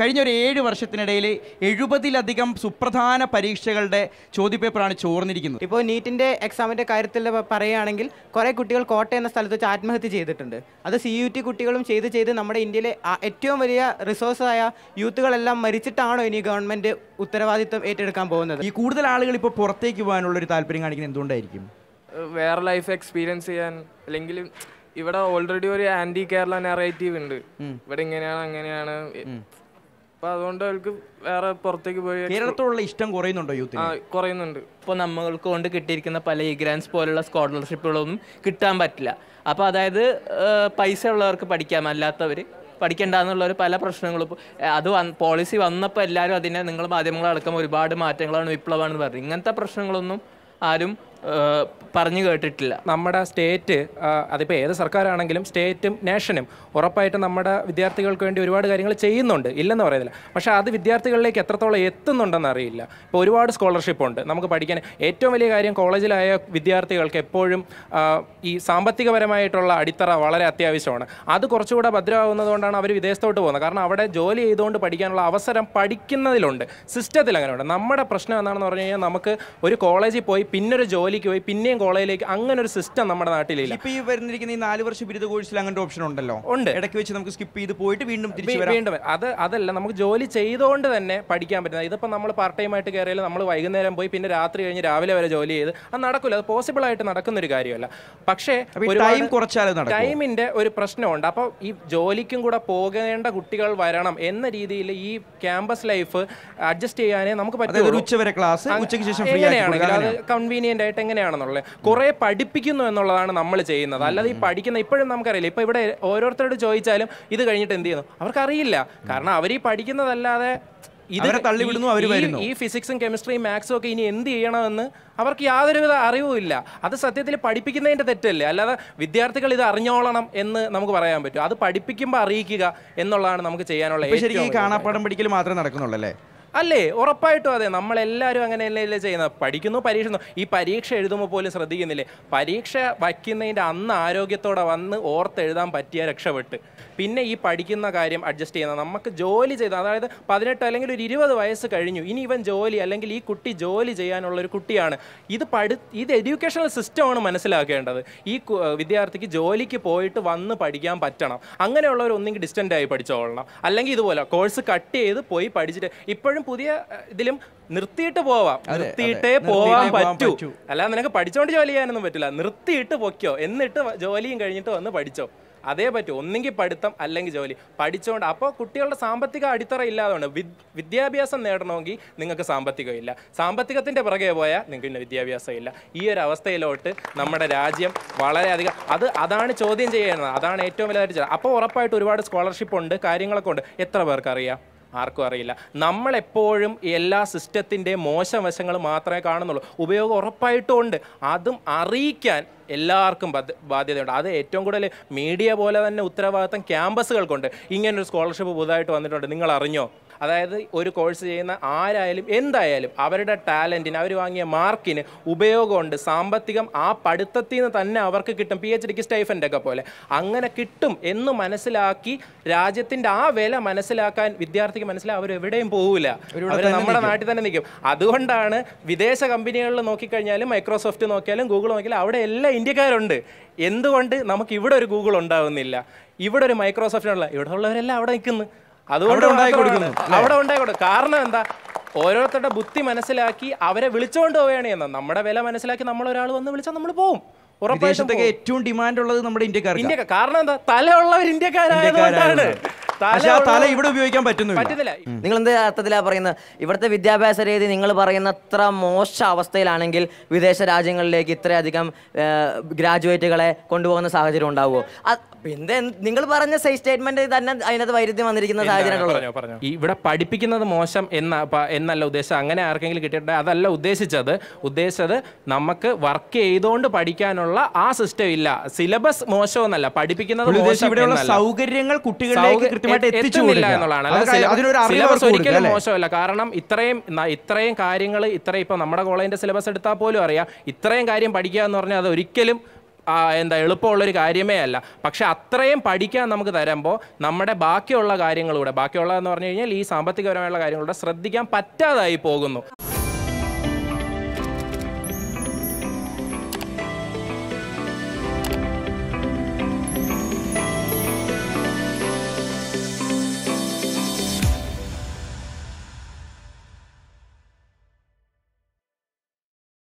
കഴിഞ്ഞ ഒരു ഏഴ് വർഷത്തിനിടയിൽ എഴുപതിലധികം സുപ്രധാന പരീക്ഷകളുടെ ചോദ്യപേപ്പറാണ് ചോർന്നിരിക്കുന്നത് ഇപ്പോൾ നീറ്റിൻ്റെ എക്സാമിൻ്റെ കാര്യത്തിൽ പറയുകയാണെങ്കിൽ കുറേ കുട്ടികൾ കോട്ടയം എന്ന സ്ഥലത്ത് വെച്ച് ആത്മഹത്യ ചെയ്തിട്ടുണ്ട് അത് സി യു ടി കുട്ടികളും ചെയ്ത് ചെയ്ത് നമ്മുടെ ഇന്ത്യയിലെ ഏറ്റവും വലിയ റിസോഴ്സായ യൂത്തുകളെല്ലാം മരിച്ചിട്ടാണോ ഇനി ഗവൺമെൻറ് ഉത്തരവാദിത്വം ഏറ്റെടുക്കാൻ പോകുന്നത് ഈ കൂടുതൽ ആളുകൾ ഇപ്പോൾ പുറത്തേക്ക് പോകാനുള്ള ഒരു താല്പര്യം കാണിക്കുന്നത് എന്തുകൊണ്ടായിരിക്കും വേറെ ലൈഫ് എക്സ്പീരിയൻസ് ചെയ്യാൻ അല്ലെങ്കിൽ ഇവിടെ ഓൾറെഡി ഒരു ആന്റി കേരള നെറേറ്റീവ് ഉണ്ട് ഇവിടെ ഇങ്ങനെയാണ് അങ്ങനെയാണ് അപ്പൊ അതുകൊണ്ട് അവർക്ക് വേറെ പുറത്തേക്ക് പോയി കേരളത്തോടുള്ള ഇഷ്ടം കുറയുന്നുണ്ടോ യൂത്ത് കുറയുന്നുണ്ട് ഇപ്പൊ നമ്മൾക്ക് കൊണ്ട് കിട്ടിയിരിക്കുന്ന പല ഇഗ്രാൻസ് പോലുള്ള സ്കോളർഷിപ്പുകളൊന്നും കിട്ടാൻ പറ്റില്ല അപ്പോൾ അതായത് പൈസ ഉള്ളവർക്ക് പഠിക്കാം അല്ലാത്തവർ പഠിക്കണ്ടെന്നുള്ള ഒരു പല പ്രശ്നങ്ങളും അത് പോളിസി വന്നപ്പോൾ എല്ലാവരും അതിനെ നിങ്ങൾ മാധ്യമങ്ങളടക്കം ഒരുപാട് മാറ്റങ്ങളാണ് വിപ്ലവമാണെന്ന് പറഞ്ഞത് ഇങ്ങനത്തെ പ്രശ്നങ്ങളൊന്നും ആരും പറഞ്ഞു കേട്ടിട്ടില്ല നമ്മുടെ സ്റ്റേറ്റ് അതിപ്പോൾ ഏത് സർക്കാരാണെങ്കിലും സ്റ്റേറ്റും നേഷനും ഉറപ്പായിട്ടും നമ്മുടെ വിദ്യാർത്ഥികൾക്ക് വേണ്ടി ഒരുപാട് കാര്യങ്ങൾ ചെയ്യുന്നുണ്ട് ഇല്ലെന്ന് പറയുന്നില്ല പക്ഷേ അത് വിദ്യാർത്ഥികളിലേക്ക് എത്രത്തോളം എത്തുന്നുണ്ടെന്ന് അറിയില്ല ഇപ്പോൾ ഒരുപാട് സ്കോളർഷിപ്പ് ഉണ്ട് നമുക്ക് പഠിക്കാൻ ഏറ്റവും വലിയ കാര്യം കോളേജിലായ വിദ്യാർത്ഥികൾക്ക് എപ്പോഴും ഈ സാമ്പത്തികപരമായിട്ടുള്ള അടിത്തറ വളരെ അത്യാവശ്യമാണ് അത് കുറച്ചുകൂടെ ഭദ്രമാകുന്നതുകൊണ്ടാണ് അവർ വിദേശത്തോട്ട് പോകുന്നത് കാരണം അവിടെ ജോലി ചെയ്തുകൊണ്ട് പഠിക്കാനുള്ള അവസരം പഠിക്കുന്നതിലുണ്ട് സിസ്റ്റത്തിൽ അങ്ങനെയുണ്ട് നമ്മുടെ പ്രശ്നം എന്താണെന്ന് പറഞ്ഞു കഴിഞ്ഞാൽ നമുക്ക് ഒരു കോളേജിൽ പോയി പിന്നൊരു ജോലി ജോലിക്ക് പോയി പിന്നെയും കോളേജിലേക്ക് അങ്ങനെ ഒരു സിസ്റ്റം നമ്മുടെ നാട്ടിലില്ല ഇപ്പൊ ഈ വരുന്നിരിക്കുന്ന ഈ നാല് വർഷം ബിരുദ കോഴ്സിൽ അങ്ങനത്തെ ഓപ്ഷൻ ഉണ്ടല്ലോ ഉണ്ട് ഇടയ്ക്ക് വെച്ച് നമുക്ക് സ്കിപ്പ് ചെയ്ത് പോയിട്ട് വീണ്ടും തിരിച്ചു വരാം വീണ്ടും അത് അതല്ല നമുക്ക് ജോലി ചെയ്തുകൊണ്ട് തന്നെ പഠിക്കാൻ പറ്റുന്ന ഇതിപ്പോൾ നമ്മൾ പാർട്ട് ടൈം ആയിട്ട് കയറിയാലും നമ്മൾ വൈകുന്നേരം പോയി പിന്നെ രാത്രി കഴിഞ്ഞ് രാവിലെ വരെ ജോലി ചെയ്ത് അത് നടക്കില്ല അത് പോസിബിൾ ആയിട്ട് നടക്കുന്ന ഒരു കാര്യമല്ല പക്ഷേ ടൈം കുറച്ചാലും ടൈമിന്റെ ഒരു പ്രശ്നമുണ്ട് അപ്പൊ ഈ ജോലിക്കും കൂടെ പോകേണ്ട കുട്ടികൾ വരണം എന്ന രീതിയിൽ ഈ ക്യാമ്പസ് ലൈഫ് അഡ്ജസ്റ്റ് ചെയ്യാനേ നമുക്ക് പറ്റും ഉച്ചവരെ ക്ലാസ് ഉച്ചയ്ക്ക് ശേഷം എങ്ങനെയാണെങ്കിലും അത് കൺവീനിയന്റ് ആയിട്ട് എങ്ങനെയാണെന്നുള്ളത് കുറേ പഠിപ്പിക്കുന്നു എന്നുള്ളതാണ് നമ്മൾ ചെയ്യുന്നത് അല്ലാതെ ഈ പഠിക്കുന്ന ഇപ്പോഴും നമുക്കറിയില്ല ഇപ്പോൾ ഇവിടെ ഓരോരുത്തരോട് ചോദിച്ചാലും ഇത് കഴിഞ്ഞിട്ട് എന്ത് ചെയ്യുന്നു അവർക്കറിയില്ല കാരണം അവർ ഈ പഠിക്കുന്നതല്ലാതെ ഇവരെ തള്ളിവിടുന്നു അവർ വരുന്നു ഈ ഫിസിക്സും കെമിസ്ട്രിയും മാത്സും ഒക്കെ ഇനി എന്ത് ചെയ്യണമെന്ന് അവർക്ക് യാതൊരുവിധ ഇല്ല അത് സത്യത്തിൽ പഠിപ്പിക്കുന്നതിൻ്റെ തെറ്റല്ലേ അല്ലാതെ വിദ്യാർത്ഥികൾ ഇത് അറിഞ്ഞോളണം എന്ന് നമുക്ക് പറയാൻ പറ്റും അത് പഠിപ്പിക്കുമ്പോൾ അറിയിക്കുക എന്നുള്ളതാണ് നമുക്ക് ചെയ്യാനുള്ള ശരിക്കും ഈ കാണാപ്പാടം പഠിക്കൽ മാത്രമേ നടക്കുന്നുള്ളൂ അല്ലേ അല്ലേ ഉറപ്പായിട്ടും അതെ നമ്മളെല്ലാവരും അങ്ങനെയല്ലേ ചെയ്യുന്നത് പഠിക്കുന്നു പരീക്ഷ ഈ പരീക്ഷ എഴുതുമ്പോൾ പോലും ശ്രദ്ധിക്കുന്നില്ലേ പരീക്ഷ വയ്ക്കുന്നതിൻ്റെ അന്ന് ആരോഗ്യത്തോടെ വന്ന് ഓർത്തെഴുതാൻ പറ്റിയ രക്ഷപ്പെട്ട് പിന്നെ ഈ പഠിക്കുന്ന കാര്യം അഡ്ജസ്റ്റ് ചെയ്യുന്ന നമുക്ക് ജോലി ചെയ്ത് അതായത് പതിനെട്ട് അല്ലെങ്കിൽ ഒരു ഇരുപത് വയസ്സ് കഴിഞ്ഞു ഇനി ഇവൻ ജോലി അല്ലെങ്കിൽ ഈ കുട്ടി ജോലി ചെയ്യാനുള്ള ഒരു കുട്ടിയാണ് ഇത് പഠി ഇത് എഡ്യൂക്കേഷണൽ സിസ്റ്റമാണ് മനസ്സിലാക്കേണ്ടത് ഈ വിദ്യാർത്ഥിക്ക് ജോലിക്ക് പോയിട്ട് വന്ന് പഠിക്കാൻ പറ്റണം അങ്ങനെയുള്ളവർ ഒന്നെങ്കിൽ ഡിസ്റ്റൻ്റ് ആയി പഠിച്ചോളണം അല്ലെങ്കിൽ ഇതുപോലെ കോഴ്സ് കട്ട് ചെയ്ത് പോയി പഠിച്ചിട്ട് ഇപ്പോഴും എപ്പോഴും പുതിയ ഇതിലും നിർത്തിയിട്ട് പോവാം നിർത്തിയിട്ടേ പോവാൻ പറ്റൂ അല്ല നിനക്ക് പഠിച്ചോണ്ട് ജോലി ചെയ്യാനൊന്നും പറ്റില്ല നിർത്തിയിട്ട് പൊക്കോ എന്നിട്ട് ജോലിയും കഴിഞ്ഞിട്ട് വന്ന് പഠിച്ചോ അതേ പറ്റൂ ഒന്നെങ്കിൽ പഠിത്തം അല്ലെങ്കിൽ ജോലി പഠിച്ചുകൊണ്ട് അപ്പോൾ കുട്ടികളുടെ സാമ്പത്തിക അടിത്തറ ഇല്ലാതാണ് വിദ്യാഭ്യാസം നേടണമെങ്കിൽ നിങ്ങൾക്ക് സാമ്പത്തികം ഇല്ല സാമ്പത്തികത്തിൻ്റെ പുറകെ പോയാൽ നിങ്ങൾക്ക് പിന്നെ വിദ്യാഭ്യാസം ഇല്ല ഈ ഒരു അവസ്ഥയിലോട്ട് നമ്മുടെ രാജ്യം വളരെയധികം അത് അതാണ് ചോദ്യം ചെയ്യുന്നത് അതാണ് ഏറ്റവും വലുതായിട്ട് അപ്പോൾ ഉറപ്പായിട്ട് ഒരുപാട് സ്കോളർഷിപ്പ് ഉണ്ട് കാര്യങ്ങളൊക്കെ ഉണ്ട് എത്ര പേർക്കറിയാം ആർക്കും അറിയില്ല നമ്മളെപ്പോഴും എല്ലാ സിസ്റ്റത്തിൻ്റെ വശങ്ങൾ മാത്രമേ കാണുന്നുള്ളൂ ഉപയോഗം ഉറപ്പായിട്ടും ഉണ്ട് അതും അറിയിക്കാൻ എല്ലാവർക്കും ബാധ്യതയുണ്ട് അത് ഏറ്റവും കൂടുതൽ മീഡിയ പോലെ തന്നെ ഉത്തരവാദിത്തം ക്യാമ്പസുകൾക്കുണ്ട് ഇങ്ങനൊരു സ്കോളർഷിപ്പ് പുതുതായിട്ട് വന്നിട്ടുണ്ട് നിങ്ങൾ അറിഞ്ഞോ അതായത് ഒരു കോഴ്സ് ചെയ്യുന്ന ആരായാലും എന്തായാലും അവരുടെ ടാലൻറ്റിന് അവർ വാങ്ങിയ മാർക്കിന് ഉപയോഗമുണ്ട് സാമ്പത്തികം ആ പഠിത്തത്തിൽ നിന്ന് തന്നെ അവർക്ക് കിട്ടും പി എച്ച് ഡിക്ക് സ്റ്റൈഫൻ്റെ ഒക്കെ പോലെ അങ്ങനെ കിട്ടും എന്ന് മനസ്സിലാക്കി രാജ്യത്തിൻ്റെ ആ വില മനസ്സിലാക്കാൻ വിദ്യാർത്ഥിക്ക് മനസ്സിലായി അവരെവിടെയും പോകില്ല അവർ നമ്മുടെ നാട്ടിൽ തന്നെ നിൽക്കും അതുകൊണ്ടാണ് വിദേശ കമ്പനികളിൽ നോക്കിക്കഴിഞ്ഞാലും മൈക്രോസോഫ്റ്റ് നോക്കിയാലും ഗൂഗിൾ നോക്കിയാലും അവിടെ എല്ലാ ഇന്ത്യക്കാരുണ്ട് എന്തുകൊണ്ട് നമുക്ക് ഇവിടെ ഒരു ഗൂഗിൾ ഉണ്ടാവുന്നില്ല ഇവിടെ ഒരു മൈക്രോസോഫ്റ്റ് ഇവിടെ ഉള്ളവരെല്ലാം അവിടെ നിൽക്കുന്നു അതുകൊണ്ട് ഉണ്ടായി കൊടുക്കുന്നു അവിടെ ഉണ്ടായി കൊടുക്കും കാരണം എന്താ ഓരോരുത്തരുടെ ബുദ്ധി മനസ്സിലാക്കി അവരെ വിളിച്ചുകൊണ്ട് പോവുകയാണ് ചെയ്യുന്നത് നമ്മുടെ വില മനസ്സിലാക്കി നമ്മൾ ഒരാൾ വന്ന് വിളിച്ചാൽ നമ്മൾ പോവും ഉറപ്പായിട്ടും ഏറ്റവും ഡിമാൻഡ് ഉള്ളത് നമ്മുടെ ഇന്ത്യക്കാർ ഇന്ത്യക്കാർ കാരണം എന്താ തലയുള്ളവർ ഇന്ത്യക്കാരായതുകൊണ്ടാണ് തല ഇവിടെ ഉപയോഗിക്കാൻ പറ്റുന്നില്ല നിങ്ങൾ എന്ത് അർത്ഥത്തിലാ പറയുന്നത് ഇവിടുത്തെ വിദ്യാഭ്യാസ രീതി നിങ്ങൾ പറയുന്ന അത്ര മോശ അവസ്ഥയിലാണെങ്കിൽ വിദേശ രാജ്യങ്ങളിലേക്ക് ഇത്രയധികം ഗ്രാജുവേറ്റുകളെ കൊണ്ടുപോകുന്ന സാഹചര്യം ഉണ്ടാവുമോ പിന്നെ നിങ്ങൾ പറഞ്ഞ സൈ സ്റ്റേറ്റ്മെന്റ് തന്നെ അതിനകത്ത് വൈരുദ്ധ്യം വന്നിരിക്കുന്ന സാഹചര്യം ഇവിടെ പഠിപ്പിക്കുന്നത് മോശം എന്ന എന്നല്ല ഉദ്ദേശം അങ്ങനെ ആർക്കെങ്കിലും കിട്ടിയിട്ടുണ്ടെങ്കിൽ അതല്ല ഉദ്ദേശിച്ചത് ഉദ്ദേശിച്ചത് നമുക്ക് വർക്ക് ചെയ്തുകൊണ്ട് പഠിക്കാനുള്ള ആ സിസ്റ്റം ഇല്ല സിലബസ് മോശമെന്നല്ല പഠിപ്പിക്കുന്നത് സൗകര്യങ്ങൾ കുട്ടികളിലേക്ക് കൃത്യമായിട്ട് എത്തിച്ചു എന്നുള്ളതാണ് സിലബസ് ഒരിക്കലും മോശമല്ല കാരണം ഇത്രയും ഇത്രയും കാര്യങ്ങൾ ഇത്രയും ഇപ്പൊ നമ്മുടെ കോളേജിന്റെ സിലബസ് എടുത്താൽ പോലും അറിയാം ഇത്രയും കാര്യം പഠിക്കുക എന്ന് പറഞ്ഞാൽ അത് ഒരിക്കലും എന്താ എളുപ്പമുള്ളൊരു കാര്യമേ അല്ല പക്ഷെ അത്രയും പഠിക്കാൻ നമുക്ക് തരുമ്പോൾ നമ്മുടെ ബാക്കിയുള്ള കാര്യങ്ങളൂടെ ബാക്കിയുള്ളതെന്ന് പറഞ്ഞു കഴിഞ്ഞാൽ ഈ സാമ്പത്തികപരമായുള്ള കാര്യങ്ങളുടെ ശ്രദ്ധിക്കാൻ പറ്റാതായി പോകുന്നു